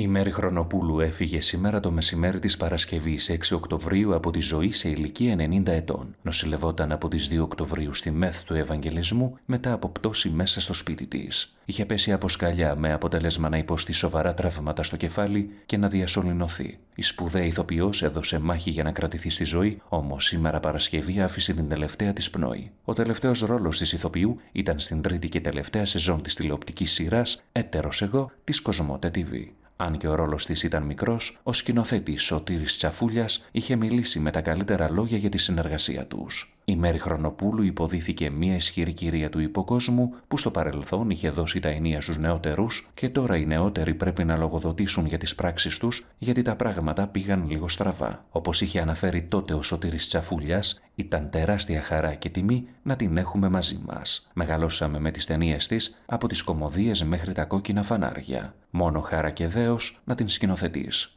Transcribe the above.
Η Μέρη Χρονοπούλου έφυγε σήμερα το μεσημέρι της Παρασκευής 6 Οκτωβρίου από τη ζωή σε ηλικία 90 ετών. Νοσηλευόταν από τις 2 Οκτωβρίου στη ΜΕΘ του Ευαγγελισμού μετά από πτώση μέσα στο σπίτι της. Είχε πέσει από σκαλιά με αποτέλεσμα να υποστεί σοβαρά τραύματα στο κεφάλι και να διασωληνωθεί. Η σπουδαία ηθοποιός έδωσε μάχη για να κρατηθεί στη ζωή, όμως σήμερα Παρασκευή άφησε την τελευταία της πνοή. Ο τελευταίος ρόλος της ηθοποιού ήταν στην τρίτη και τελευταία σεζόν της τηλεοπτικής σειράς Έτερος Εγώ της Κοσμοτέ αν και ο ρόλος της ήταν μικρός, ο σκηνοθέτης Σωτήρης Τσαφούλιας είχε μιλήσει με τα καλύτερα λόγια για τη συνεργασία τους. Η Μέρη Χρονοπούλου υποδίθηκε μια ισχυρή κυρία του υποκόσμου που στο παρελθόν είχε δώσει τα ενία στους νεότερους και τώρα οι νεότεροι πρέπει να λογοδοτήσουν για τις πράξεις τους γιατί τα πράγματα πήγαν λίγο στραβά. Όπως είχε αναφέρει τότε ο Σωτήρης Τσαφούλιας, ήταν τεράστια χαρά και τιμή να την έχουμε μαζί μας. Μεγαλώσαμε με τις ταινίες της από τις κομμωδίες μέχρι τα κόκκινα φανάρια. Μόνο χαρά και δέος να την σκηνοθετείς.